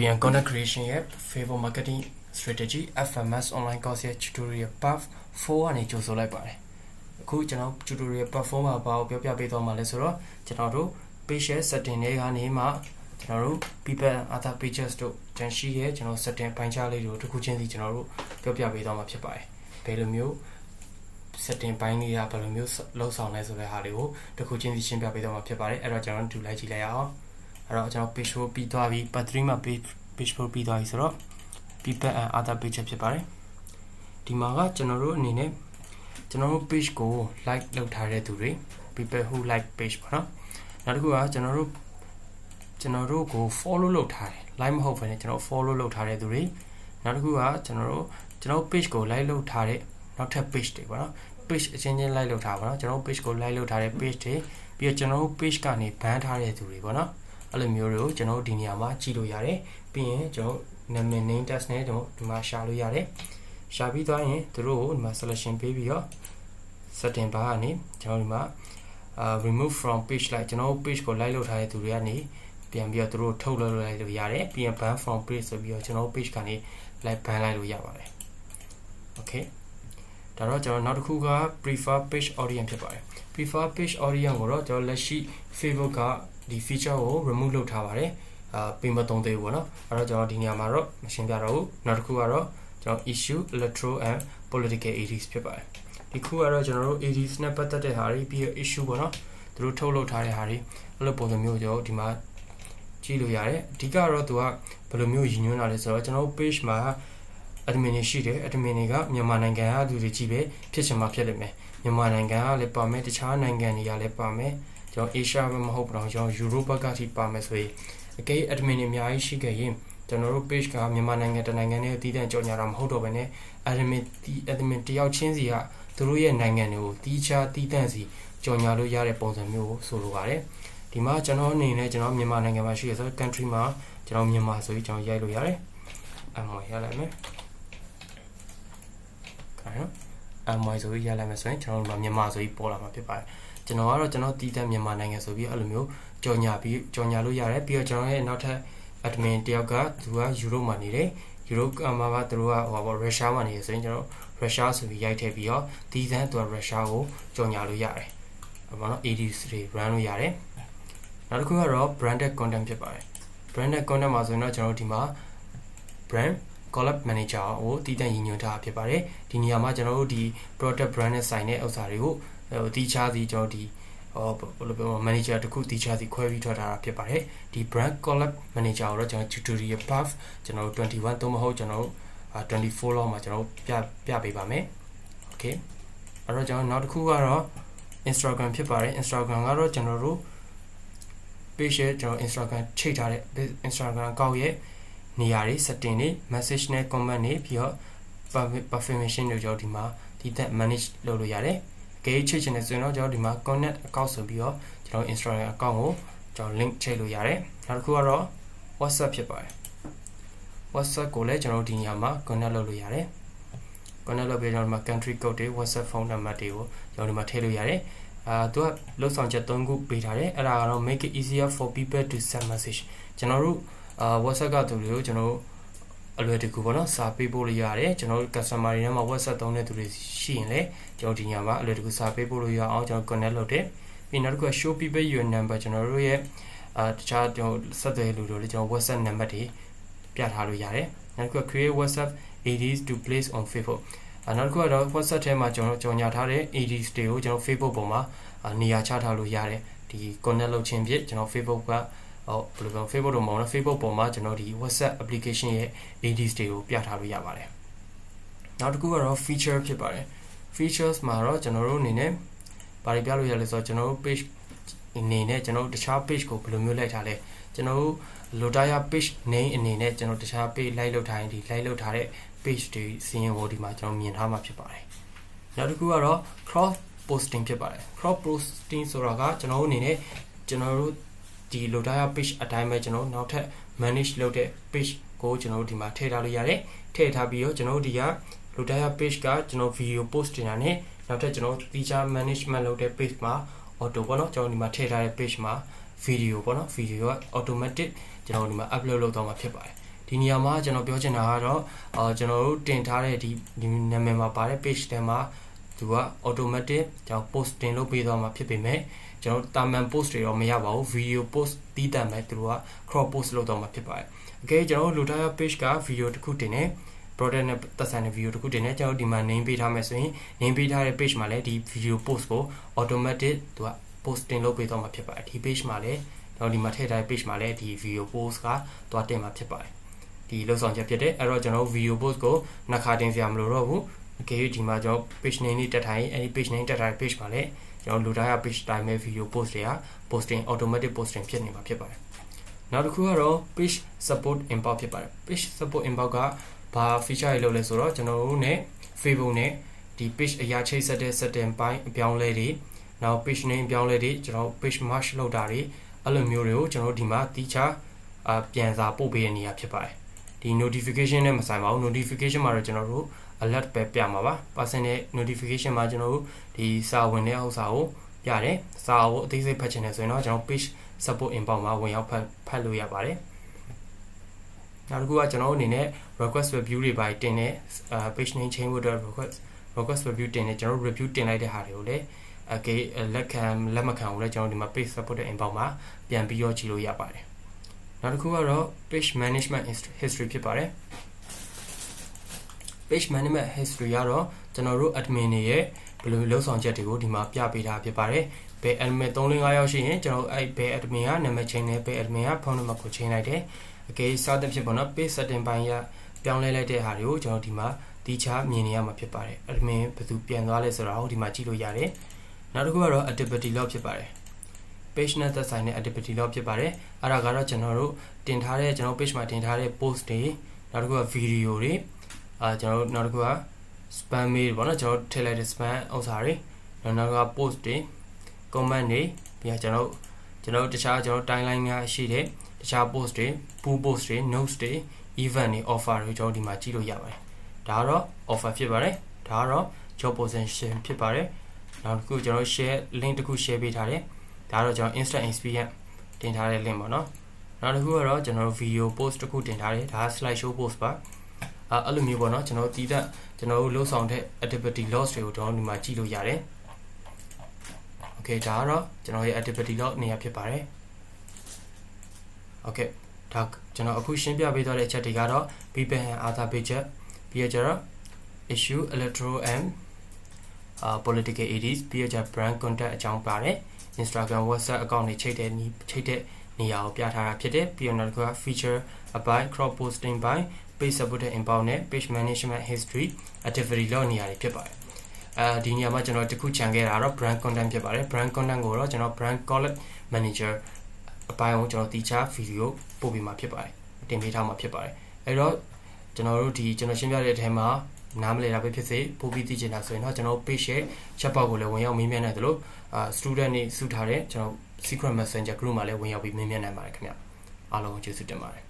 European Content Creation ရဲ့ Facebook Marketing Strategy FMS Online Course ရဲ့ Tutorial Path 4ကနေကြိုဆိုလိုက်ပါတယ်။အခုကျွန်တော် Tutorial Path 4မှာဘာကိုပြောပြပေးသွားမှာလဲဆိုတော့ကျွန်တော်တို့ Page Setting တွေကနေမှကျွန်တော်တို့ people other pages တို့တန်ရှိရဲ့ကျွန်တော် setting ပိုင်းခြားလေးတို့တစ်ခုချင်းစီကျွန်တော်တို့ပြောပြပေးသွားမှာဖြစ်ပါတယ်။ဘယ်လိုမျိုး setting ပိုင်းလေးကဘယ်လိုမျိုးလှုပ်ဆောင်လဲဆိုတဲ့ဟာတွေကိုတစ်ခုချင်းစီရှင်းပြပေးသွားမှာဖြစ်ပါတယ်။အဲ့တော့ကျွန်တော်တို့ဒူလိုက်ကြည့်လိုက်ရအောင်။အဲ့တော့ကျွန်တော် page 4ပြီးသွားပြီ part 3မှာ page page 4ပြီးသွားပြီဆိုတော့ people and other page ဖြစ်ပါတယ်ဒီမှာကကျွန်တော်တို့အနေနဲ့ကျွန်တော်တို့ page ကို like လုပ်ထားတဲ့သူတွေ people who like page ပေါ့နော်နောက်တစ်ခုကကျွန်တော်တို့ကျွန်တော်တို့ကို follow လုပ်ထားတယ် like မဟုတ်ဘဲနဲ့ကျွန်တော် follow လုပ်ထားတဲ့သူတွေနောက်တစ်ခုကကျွန်တော်တို့ကျွန်တော် page ကို like လုပ်ထားတဲ့နောက်ထပ် page တွေပေါ့နော် page အချင်းချင်း like လုပ်ထားပါတော့ကျွန်တော် page ကို like လုပ်ထားတဲ့ page တွေပြီးတော့ကျွန်တော် page ကနေ ban ထားတဲ့သူတွေပေါ့နော်အဲ့လိုမျိုးတွေကိုကျွန်တော်တို့ဒီနေရာမှာကြည့်လို့ရတယ်ပြီးရင်ကျွန်တော်နာမည် name test နဲ့ကျွန်တော်ဒီမှာရှာလို့ရတယ်ရှာပြီးသွားရင်တို့ကိုဒီမှာ selection ပေးပြီးတော့ setting bar ကနေကျွန်တော်ဒီမှာ remove from page လိုက်ကျွန်တော် page ကို like လုပ်ထားတဲ့သူတွေကနေပြန် ပြီးတော့တို့ထုတ်လုပ်လိုက်လို့ရတယ်ပြန် ban from page ဆိုပြီးတော့ကျွန်တော် page ကနေ like ban လိုက်လို့ရပါတယ် okay ဒါတော့ကျွန်တော်နောက်တစ်ခုက prefer page audience ဖြစ်ပါတယ် prefer page audience ကိုတော့ကျွန်တော်လက်ရှိ Facebook ကဒီ feature ကို remove လုပ်ထားပါတယ်အာပြင်မသုံးသေးဘူးပေါ့နော်အဲ့တော့ကျွန်တော်ဒီနေရာမှာတော့မရှင်းပြတော့ဘူးနောက်တစ်ခုကတော့ကျွန်တော် issue electoral and political edits ဖြစ်ပါတယ်ဒီခုကတော့ကျွန်တော်တို့ edits နဲ့ပတ်သက်တဲ့ဟာတွေပြီးတော့ issue ပေါ့နော်သူတို့ထုတ်လုပ်ထားတဲ့ဟာတွေအဲ့လိုပုံစံမျိုးကျွန်တော်ဒီမှာကြည့်လို့ရတယ်အဓိကတော့သူကဘယ်လိုမျိုးရည်ညွှန်းလာလဲဆိုတော့ကျွန်တော်တို့ page မှာ admin တွေရှိတယ် admin တွေကမြန်မာနိုင်ငံကလူတွေကြီးပဲဖြစ်ချင်မှဖြစ်လိမ့်မယ်မြန်မာနိုင်ငံကလည်းပါမယ်တခြားနိုင်ငံတွေကလည်းပါမယ်ကျွန်တော် Asia ပဲမဟုတ်ဘူးတော့ကျွန်တော် Europe ကထိပါမယ်ဆိုရင်အကဲ admin တွေအများကြီးရှိခဲ့ရင်ကျွန်တော်တို့ page ကမြန်မာနိုင်ငံတနိုင်ငံနဲ့အသီးသန့်ကြော်ညာတာမဟုတ်တော့ဘဲနဲ့ admin ဒီ admin တယောက်ချင်းစီကသူတို့ရဲ့နိုင်ငံတွေကိုတီးခြားတီးသန့်စီကြော်ညာလို့ရတဲ့ပုံစံမျိုးကိုဆိုလိုပါတယ်ဒီမှာကျွန်တော်အနေနဲ့ကျွန်တော်မြန်မာနိုင်ငံမှာရှိရဆို country မှာကျွန်တော်မြန်မာဆိုပြီးကျွန်တော်ရိုက်လို့ရတယ်အမှန်ရလိုက်မယ်ပါတယ်နော် my ဆိုပြီးရလိုက်မယ်ဆိုရင်ကျွန်တော်တို့မြန်မာဆိုပြီးပေါ်လာမှာဖြစ်ပါတယ်ကျွန်တော်ကတော့ကျွန်တော်တည်တဲ့မြန်မာနိုင်ငံဆိုပြီးအဲ့လိုမျိုးကြော်ညာပြီးကြော်ညာလို့ရတယ်ပြီးတော့ကျွန်တော်ရဲ့နောက်ထပ် admin တယောက်ကသူကယူရိုမှာနေတယ်ယူရိုမှာကသူတို့ကဟိုပါရုရှားမှာနေတယ်ဆိုရင်ကျွန်တော်ရုရှားဆိုပြီးရိုက်ထည့်ပြီးတော့တည်တဲ့သူကရုရှားကိုကြော်ညာလို့ရတယ်ဘာလို့ AD တွေ brand လို့ရတယ်နောက်တစ်ခုကတော့ branded content ဖြစ်ပါတယ် branded content မှာဆိုရင်တော့ကျွန်တော်တို့ဒီမှာ brand collab manager ကိုတည်တံ့ရည်ညွှန်းထားဖြစ်ပါတယ်ဒီနေရာမှာကျွန်တော်တို့ဒီ product brand နဲ့ဆိုင်တဲ့ဥစ္စာတွေကိုတီးခြားစီကျွန်တော်ဒီဟောဘယ်လိုပြောမလဲ manager တခုတီးခြားစီခွဲပြီးထွက်ထားတာဖြစ်ပါတယ်ဒီ brand collab manager ကိုတော့ကျွန်တော် tutorial path ကျွန်တော်တို့21သို့မဟုတ်ကျွန်တော်တို့24လောက်မှာကျွန်တော်တို့ပြပြပေးပါမယ် okay အဲ့တော့ကျွန်တော်နောက်တစ်ခုကတော့ Instagram ဖြစ်ပါတယ် Instagram ကတော့ကျွန်တော်တို့ page ရဲ့ကျွန်တော် Instagram ချိန်ထားတဲ့ Instagram account ရဲ့နေရာတွေ setting တွေ message နဲ့ comment တွေပြီးတော့ performance တွေကြောင့်ဒီမှာဒီသက် manage လုပ်လို့ရတယ်။ကြိချိတ်ချင်တယ်ဆိုရင်တော့ကျွန်တော်ဒီမှာ connect account ဆိုပြီးတော့ကျွန်တော် Instagram account ကိုကျွန်တော် link ချိတ်လို့ရတယ်။နောက်တစ်ခုကတော့ WhatsApp ဖြစ်ပါတယ်။ WhatsApp ကိုလည်းကျွန်တော်ဒီနေရာမှာ connect လုပ်လို့ရတယ်။ connect လုပ်ပြီးတော့ဒီမှာ country code တွေ WhatsApp phone number တွေကိုကျွန်တော်ဒီမှာထည့်လို့ရတယ်။အာသူကလှုပ်ဆောင်ချက်၃ခုပေးထားတယ်။အဲ့ဒါကတော့ make it easier for people to send message ကျွန်တော်တို့အာ WhatsApp ကသူတွေကိုကျွန်တော်တို့အလွယ်တကူပေါ့နော်စာပေးပို့လို့ရတယ်ကျွန်တော်တို့ customer တွေနဲ့မှာ WhatsApp သုံးတဲ့သူတွေရှိရင်လည်းကျွန်တော်ဒီညမှာအလွယ်တကူစာပေးပို့လို့ရအောင်ကျွန်တော် connect လုပ်တယ်ပြီးနောက်တစ်ခုက show people your number ကျွန်တော်တို့ရဲ့အာတခြားကျွန်တော်ဆက်သွယ်လူတွေလည်းကျွန်တော် WhatsApp number တွေပြထားလို့ရတယ်နောက်တစ်ခုက create WhatsApp IDs to place on Facebook အနောက်တစ်ခုကတော့ WhatsApp ထဲမှာကျွန်တော်ကြော်ညာထားတဲ့ IDs တွေကိုကျွန်တော် Facebook ပေါ်မှာနေရာချထားလို့ရတယ်ဒီ connect လုပ်ခြင်းဖြင့်ကျွန်တော် Facebook ကဟောဘယ်လိုကောင် Facebook တော့မဟုတ်နော် Facebook ပေါ်မှာကျွန်တော်ဒီ WhatsApp application ရဲ့ ADs တွေကိုပြထားလို့ရပါတယ်နောက်တစ်ခုကတော့ feature ဖြစ်ပါတယ် features မှာတော့ကျွန်တော်တို့အနေနဲ့ဘာတွေပြလို့ရလဲဆိုတော့ကျွန်တော်တို့ page အနေနဲ့ကျွန်တော်တို့တခြား page ကိုဘယ်လိုမျိုးလိုက်ထားလဲကျွန်တော်တို့ Lotaya page name အနေနဲ့ကျွန်တော်တခြား page လိုက်လုပ်ထားရင်ဒီလိုက်လုပ်ထားတဲ့ page တွေစီးရင်ဟိုဒီမှာကျွန်တော်မြင်ထားမှာဖြစ်ပါတယ်နောက်တစ်ခုကတော့ cross posting ဖြစ်ပါတယ် cross posting ဆိုတာကကျွန်တော်တို့အနေနဲ့ကျွန်တော်တို့ဒီ Lotaya page အတိုင်းပဲကျွန်တော်နောက်ထပ် manage လုပ်တဲ့ page ကိုကျွန်တော်တို့ဒီမှာထည့်ထားလို့ရတယ်ထည့်ထားပြီးတော့ကျွန်တော်တို့ဒီက Lotaya page ကကျွန်တော် video post တင်တာနဲ့နောက်ထပ်ကျွန်တော်တီချာ management လုပ်တဲ့ page မှာ auto ပေါ့နော်ကျွန်တော်ဒီမှာထည့်ထားတဲ့ page မှာ video ပေါ့နော် video က automatic ကျွန်တော်ဒီမှာ upload လုပ်တော့မှာဖြစ်ပါတယ်ဒီနေရာမှာကျွန်တော်ပြောချင်တာကတော့အာကျွန်တော်တို့တင်ထားတဲ့ဒီနာမည်မှာပါတဲ့ page ထဲမှာသူက automatic ကျွန်တော် posting လုပ်ပေးသွားမှာဖြစ်ပေမဲ့ကျွန်တော်တာမန် post တွေတော့မရပါဘူး video post တီးတမ်းပဲသူတို့က crop post လုပ်တော့မှာဖြစ်ပါတယ်အကယ်ကျွန်တော်တို့ Lotaya page က video တစ်ခုတင်တယ် product နဲ့သက်ဆိုင်တဲ့ video တစ်ခုတင်တယ်ကျွန်တော်ဒီမှာ name ပေးထားမယ်ဆိုရင် name ပေးထားတဲ့ page မှာလည်းဒီ video post ကို automatic သူက posting လုပ်ပေးတော့မှာဖြစ်ပါတယ်ဒီ page မှာလည်းတော့ဒီမှာထည့်ထားတဲ့ page မှာလည်းဒီ video post ကသွားတင်မှာဖြစ်ပါတယ်ဒီလှုပ်ဆောင်ချက်ဖြစ်တယ်အဲ့တော့ကျွန်တော် video post ကိုနှစ်ခါတင်စရာမလိုတော့ဘူးအကယ်၍ဒီမှာကျွန်တော် page name လေးတက်ထားရင်အဲ့ဒီ page name တက်ထားတဲ့ page မှာလည်းကျွန်တော်လိုထားရ page တိုင်းမဲ့ video post တွေက posting automatic posting ဖြစ်နေမှာဖြစ်ပါတယ်နောက်တစ်ခုကတော့ page support inbox ဖြစ်ပါတယ် page support inbox ကဘာ feature တွေလုပ်လဲဆိုတော့ကျွန်တော်တို့ ਨੇ Facebook နဲ့ဒီ page အရာချိတ်ဆက်တဲ့ setting ပိုင်းအပြောင်းလဲတွေနောက် page name ပြောင်းလဲတွေကျွန်တော် page merge လုပ်တာတွေအဲ့လိုမျိုးတွေကိုကျွန်တော်ဒီမှာတီးခြားအပြန်စာပို့ပေးရနေရဖြစ်ပါတယ်ဒီ notification နဲ့မဆိုင်ပါဘူး notification မှာတော့ကျွန်တော်တို့ alert ပဲပြမှာပါ personal notification မှာကျွန်တော်တို့ဒီစာဝင်တဲ့ဥစ္စာကိုပြတယ်စာကိုအသေးစိတ်ဖတ်ချင်တယ်ဆိုရင်တော့ကျွန်တော် page support inbox မှာဝင်ရောက်ဖတ်ဖတ်လို့ရပါတယ်နောက်တစ်ခုကကျွန်တော်တို့အနေနဲ့ request review တွေပါတင်တဲ့ page name change ဖို့အတွက် request request review တင်တယ်ကျွန်တော် review တင်လိုက်တဲ့ဟာတွေကိုလည်းအကေလက်ခံလက်မခံကိုလည်းကျွန်တော်ဒီမှာ page support တဲ့ inbox မှာပြန်ပြီးရောကြည့်လို့ရပါတယ်နောက်တစ်ခုကတော့ page management history ဖြစ်ပါတယ် page management history ကတော့ကျွန်တော်တို့ admin တွေရဲ့ဘယ်လိုလှုပ်ဆောင်ချက်တွေကိုဒီမှာပြပေးထားဖြစ်ပါတယ်ဘယ် admin 3-5ယောက်ရှိရင်ကျွန်တော်အဲ့ဘယ် admin ကနာမည်ချိန်တယ်ဘယ် admin ကဖုန်းနံပါတ်ကိုချိန်လိုက်တယ်အကယ်စသဖြင့်ပေါ့နော် page setting ပိုင်းကပြောင်းလဲလိုက်တဲ့ဟာတွေကိုကျွန်တော်ဒီမှာဒီချာမြင်နေရမှာဖြစ်ပါတယ် admin ဘယ်သူပြန်သွားလဲဆိုတာကိုဒီမှာကြည့်လို့ရတယ်နောက်တစ်ခုကတော့ activity log ဖြစ်ပါတယ် page နဲ့သက်ဆိုင်တဲ့ activity log ဖြစ်ပါတယ်အဲ့ဒါကတော့ကျွန်တော်တို့တင်ထားတဲ့ကျွန်တော် page မှာတင်ထားတဲ့ post တွေနောက်တစ်ခုက video တွေအာကျွန်တော်တို့နောက်တစ်ခုက spam mail ပေါ့နော်ကျွန်တော်တို့ထည့်လိုက်တဲ့ spam ဥစ္စာတွေနောက်နောက်က post တွေ comment တွေပြီးတော့ကျွန်တော်ကျွန်တော်တခြားကျွန်တော် timeline များရှိတယ်တခြား post တွေ pull post တွေ notes တွေ event တွေ offer တွေကျွန်တော်ဒီမှာကြည့်လို့ရပါတယ်ဒါကတော့ offer ဖြစ်ပါတယ်ဒါကတော့ job position ဖြစ်ပါတယ်နောက်တစ်ခုကျွန်တော် share link တစ်ခု share ပေးထားတယ်ဒါကတော့ကျွန်တော် instant experience တင်ထားတဲ့ link ပေါ့နော်နောက်တစ်ခုကတော့ကျွန်တော် video post တစ်ခုတင်ထားတယ်ဒါက slide show post ပါအဲ့လိုမျိုးပေါ့နော်ကျွန်တော်တို့တည်သက်ကျွန်တော်တို့လှုပ်ဆောင်တဲ့ activity loss တွေကိုကျွန်တော်တို့ဒီမှာကြည့်လို့ရတယ် okay ဒါကတော့ကျွန်တော်ရဲ့ activity log နေရာဖြစ်ပါတယ် okay ဒါကျွန်တော်အခုရှင်းပြပေးသွားတဲ့အချက်တွေကတော့ BPN Arthur Budget ပြီးရကြတော့ issue electro and uh political ads ပြီးရကြ brand contact အကြောင်းပါတယ် Instagram WhatsApp account တွေချိန်တဲ့ချိန်တဲ့နေရာကိုပြထားတာဖြစ်တယ်ပြီးတော့နောက်တစ်ခုက feature about crop posting by page supported inbound နဲ့ page management history activity log နေရာတွေဖြစ်ပါတယ်အဲဒီနေရာမှာကျွန်တော်တခုခြံခဲ့တာတော့ brand content ဖြစ်ပါတယ် brand content ကိုတော့ကျွန်တော် brand collect manager အပိုင်းကိုကျွန်တော်တီချာ video ပို့ပေးမှာဖြစ်ပါတယ်တင်ပေးထားမှာဖြစ်ပါတယ်အဲတော့ကျွန်တော်တို့ဒီကျွန်တော်ရှင်းပြတဲ့အထဲမှာနားမလည်တာပဲဖြစ်စေပို့ပြီးသိချင်တာဆိုရင်တော့ကျွန်တော် page ရဲ့ချက်ပေါက်ကိုလည်းဝင်ရောက်မေးမြန်းနိုင်တယ်လို့အာ student တွေစုထားတဲ့ကျွန်တော် secret messenger group မှာလည်းဝင်ရောက်ပြီးမေးမြန်းနိုင်ပါတယ်ခင်ဗျအားလုံးကိုကျေးဇူးတင်ပါတယ်